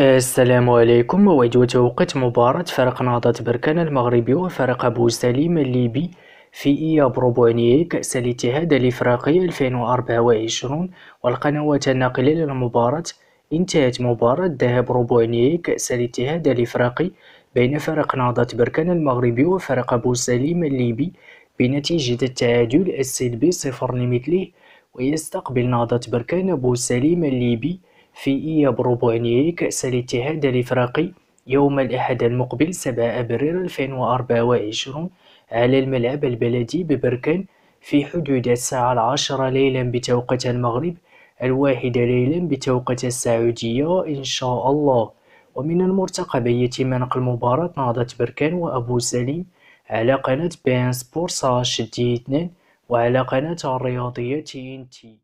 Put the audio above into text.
السلام عليكم موعد وتوقيت مباراة فريق نهضة بركان المغربي وفريق أبو سليم الليبي في إياب نهائي كأس الاتحاد الإفريقي 2024 والقنوات الناقلة للمباراة انتهت مباراة ربع نهائي كأس الاتحاد الإفريقي بين فريق نهضة بركان المغربي وفريق أبو سليم الليبي بنتيجة التعادل السلبي صفر لمثله ويستقبل نهضة بركان أبو سليم الليبي في إياب ربع كأس الاتحاد الإفريقي يوم الأحد المقبل 7 أبريل 2024 على الملعب البلدي ببركان في حدود الساعة العاشرة ليلا بتوقيت المغرب الواحدة ليلا بتوقيت السعودية إن شاء الله ومن المرتقب يتم نقل مباراة نهضة بركان وأبو سليم على قناة بين سبور ساش دي 2 وعلى قناة الرياضية تي